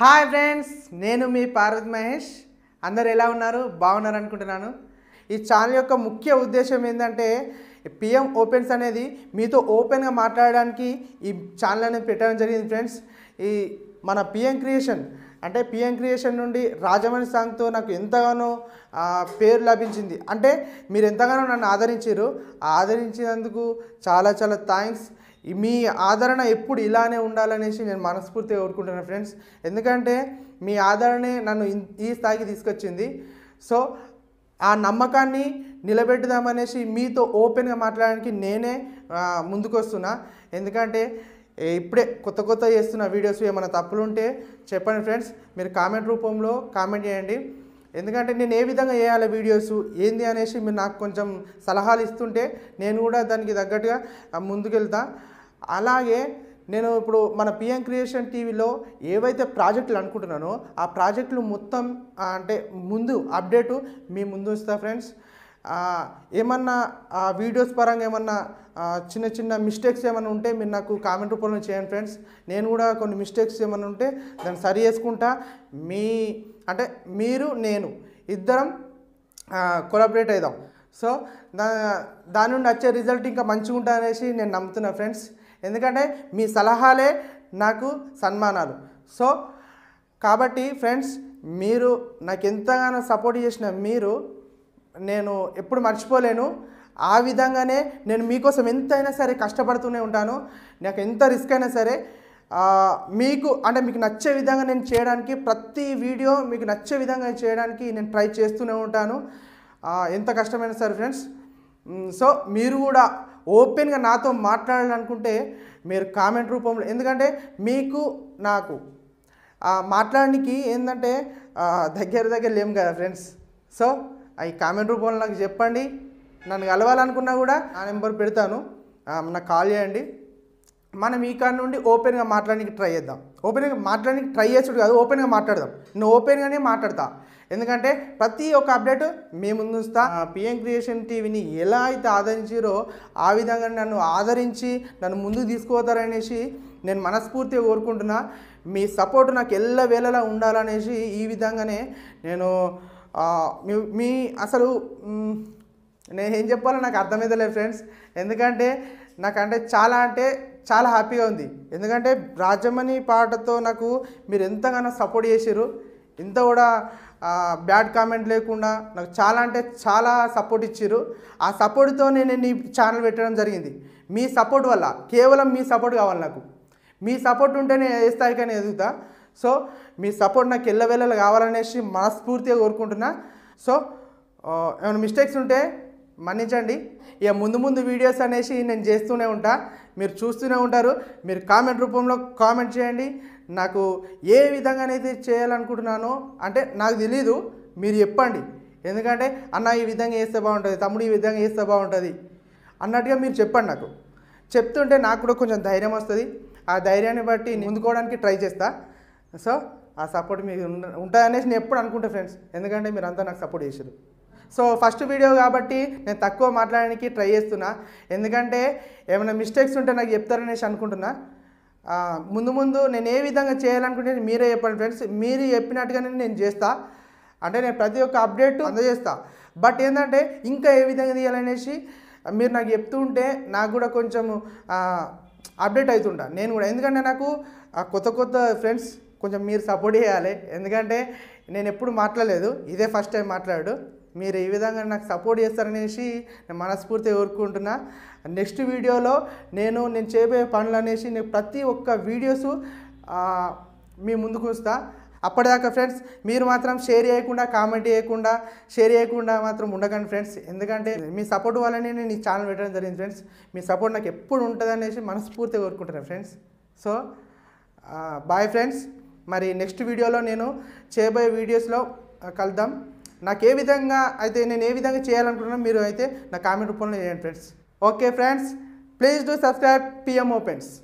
hi friends నేను మీ పార్వతి మహేష్ అందరు ఎలా ఉన్నారు బాగున్నారు అనుకుంటున్నాను ఈ ఛానల్ యొక్క ముఖ్య ఉద్దేశం ఏంటంటే పిఎం ఓపెన్స్ అనేది మీతో ఓపెన్గా మాట్లాడడానికి ఈ ఛానల్ అనేది పెట్టడం జరిగింది ఫ్రెండ్స్ ఈ మన పిఎం క్రియేషన్ అంటే పిఎం క్రియేషన్ నుండి రాజమణి సాంగ్తో నాకు ఎంతగానో పేరు లభించింది అంటే మీరు ఎంతగానో నన్ను ఆదరించారు ఆదరించినందుకు చాలా చాలా థ్యాంక్స్ మీ ఆదరణ ఎప్పుడు ఇలానే ఉండాలనేసి నేను మనస్ఫూర్తిగా కోరుకుంటున్నాను ఫ్రెండ్స్ ఎందుకంటే మీ ఆదరణే నన్ను ఈ స్థాయికి తీసుకొచ్చింది సో ఆ నమ్మకాన్ని నిలబెట్టుదామనేసి మీతో ఓపెన్గా మాట్లాడడానికి నేనే ముందుకొస్తున్నా ఎందుకంటే ఇప్పుడే కొత్త కొత్త చేస్తున్న వీడియోస్ ఏమైనా తప్పులు ఉంటే చెప్పండి ఫ్రెండ్స్ మీరు కామెంట్ రూపంలో కామెంట్ చేయండి ఎందుకంటే నేను ఏ విధంగా వేయాలి వీడియోస్ ఏంది అనేసి మీరు నాకు కొంచెం సలహాలు ఇస్తుంటే నేను కూడా దానికి తగ్గట్టుగా ముందుకెళ్తా అలాగే నేను ఇప్పుడు మన పిఎం క్రియేషన్ టీవీలో ఏవైతే ప్రాజెక్టులు అనుకుంటున్నానో ఆ ప్రాజెక్టులు మొత్తం అంటే ముందు అప్డేటు మీ ముందు వస్తా ఫ్రెండ్స్ ఏమన్నా వీడియోస్ పరంగా ఏమన్నా చిన్న చిన్న మిస్టేక్స్ ఏమైనా ఉంటే మీరు నాకు కామెంట్ రూపంలో చేయండి ఫ్రెండ్స్ నేను కూడా కొన్ని మిస్టేక్స్ ఏమైనా ఉంటే దాన్ని సరి చేసుకుంటా మీ అంటే మీరు నేను ఇద్దరం కొలాబరేట్ అవుదాం సో దా దాని నుండి వచ్చే రిజల్ట్ ఇంకా మంచిగా ఉంటా అనేసి నేను నమ్ముతున్నా ఫ్రెండ్స్ ఎందుకంటే మీ సలహాలే నాకు సన్మానాలు సో కాబట్టి ఫ్రెండ్స్ మీరు నాకు ఎంతగానో సపోర్ట్ చేసిన మీరు నేను ఎప్పుడు మర్చిపోలేను ఆ విధంగానే నేను మీకోసం ఎంతైనా సరే కష్టపడుతూనే ఉంటాను నాకు ఎంత రిస్క్ అయినా సరే మీకు అంటే మీకు నచ్చే విధంగా నేను చేయడానికి ప్రతి వీడియో మీకు నచ్చే విధంగా చేయడానికి నేను ట్రై చేస్తూనే ఉంటాను ఎంత కష్టమైనా సరే ఫ్రెండ్స్ సో మీరు కూడా ఓపెన్గా నాతో మాట్లాడాలనుకుంటే మీరు కామెంట్ రూపంలో ఎందుకంటే మీకు నాకు మాట్లాడడానికి ఏంటంటే దగ్గర దగ్గర లేము కదా ఫ్రెండ్స్ సో ఈ కామెంట్ రూపంలో నాకు చెప్పండి నన్ను కలవాలనుకున్నా కూడా నా నెంబర్ పెడతాను నాకు కాల్ చేయండి మనం ఈ కాడ నుండి ఓపెన్గా మాట్లాడడానికి ట్రై చేద్దాం ఓపెన్గా మాట్లాడడానికి ట్రై చేసుడు కాదు ఓపెన్గా మాట్లాడదాం నేను ఓపెన్గానే మాట్లాడతా ఎందుకంటే ప్రతి ఒక్క అప్డేట్ మీ ముందు ఉంచుతా పిఎం క్రియేషన్ టీవీని ఎలా అయితే ఆదరించారో ఆ విధంగా నన్ను ఆదరించి నన్ను ముందుకు తీసుకుపోతారనేసి నేను మనస్ఫూర్తిగా కోరుకుంటున్నా మీ సపోర్ట్ నాకు ఎల్ల వేళలా ఉండాలనేసి ఈ విధంగానే నేను మీ అసలు నేను ఏం చెప్పాలో నాకు లేదు ఫ్రెండ్స్ ఎందుకంటే నాకంటే చాలా అంటే చాలా హ్యాపీగా ఉంది ఎందుకంటే రాజమణి పాటతో నాకు మీరు ఎంతగానో సపోర్ట్ చేసారు ఇంత కూడా బ్యాడ్ కామెంట్ లేకుండా నాకు చాలా అంటే చాలా సపోర్ట్ ఇచ్చారు ఆ సపోర్ట్తో నేను ఈ ఛానల్ పెట్టడం జరిగింది మీ సపోర్ట్ వల్ల కేవలం మీ సపోర్ట్ కావాలి నాకు మీ సపోర్ట్ ఉంటే నేను ఏ స్థాయికైనా ఎదుగుతా సో మీ సపోర్ట్ నాకు ఎల్లవేళలు కావాలనేసి మనస్ఫూర్తిగా కోరుకుంటున్నా సో ఏమైనా మిస్టేక్స్ ఉంటే మన్నించండి ఇక ముందు ముందు వీడియోస్ అనేసి నేను చేస్తూనే ఉంటా మీరు చూస్తూనే ఉంటారు మీరు కామెంట్ రూపంలో కామెంట్ చేయండి నాకు ఏ విధంగా అనేది చేయాలనుకుంటున్నానో అంటే నాకు తెలీదు మీరు చెప్పండి ఎందుకంటే అన్న ఈ విధంగా చేస్తే బాగుంటుంది తమ్ముడు ఈ విధంగా చేస్తే బాగుంటుంది అన్నట్టుగా మీరు చెప్పండి నాకు చెప్తుంటే నాకు కూడా కొంచెం ధైర్యం వస్తుంది ఆ ధైర్యాన్ని బట్టి ముందుకోవడానికి ట్రై చేస్తా సో ఆ సపోర్ట్ మీకు ఉంటుంది అనేసి నేను ఎప్పుడు అనుకుంటా ఫ్రెండ్స్ ఎందుకంటే మీరు అంతా నాకు సపోర్ట్ చేశారు సో ఫస్ట్ వీడియో కాబట్టి నేను తక్కువ మాట్లాడడానికి ట్రై చేస్తున్నా ఎందుకంటే ఏమైనా మిస్టేక్స్ ఉంటే నాకు చెప్తారనేసి అనుకుంటున్నా ముందు ముందు నేను ఏ విధంగా చేయాలనుకుంటే మీరే చెప్పండి ఫ్రెండ్స్ మీరు చెప్పినట్టుగానే నేను చేస్తా అంటే నేను ప్రతి ఒక్క అప్డేట్ అందజేస్తా బట్ ఏంటంటే ఇంకా ఏ విధంగా తీయాలనేసి మీరు నాకు చెప్తూ ఉంటే నాకు కూడా కొంచెము అప్డేట్ అవుతుంటా నేను కూడా ఎందుకంటే నాకు కొత్త కొత్త ఫ్రెండ్స్ కొంచెం మీరు సపోర్ట్ చేయాలి ఎందుకంటే నేను ఎప్పుడు మాట్లాడలేదు ఇదే ఫస్ట్ టైం మాట్లాడు మీరు ఈ విధంగా నాకు సపోర్ట్ చేస్తారనేసి నేను మనస్ఫూర్తిగా కోరుకుంటున్నా నెక్స్ట్ వీడియోలో నేను నేను చేయబోయే పనులు అనేసి నేను ప్రతి ఒక్క వీడియోస్ మీ ముందుకు వస్తా అప్పటిదాకా ఫ్రెండ్స్ మీరు మాత్రం షేర్ చేయకుండా కామెంట్ చేయకుండా షేర్ చేయకుండా మాత్రం ఉండకండి ఫ్రెండ్స్ ఎందుకంటే మీ సపోర్ట్ వల్లనే నేను ఈ ఛానల్ పెట్టడం జరిగింది ఫ్రెండ్స్ మీ సపోర్ట్ నాకు ఎప్పుడు ఉంటుంది అనేసి మనస్ఫూర్తిగా కోరుకుంటున్నాను ఫ్రెండ్స్ సో బాయ్ ఫ్రెండ్స్ మరి నెక్స్ట్ వీడియోలో నేను చేయబోయే వీడియోస్లో కలుద్దాం నాకు ఏ విధంగా అయితే నేను ఏ విధంగా చేయాలనుకుంటున్నా మీరు అయితే నా కామెంట్ రూపంలో చేయండి friends okay friends please do subscribe PM opens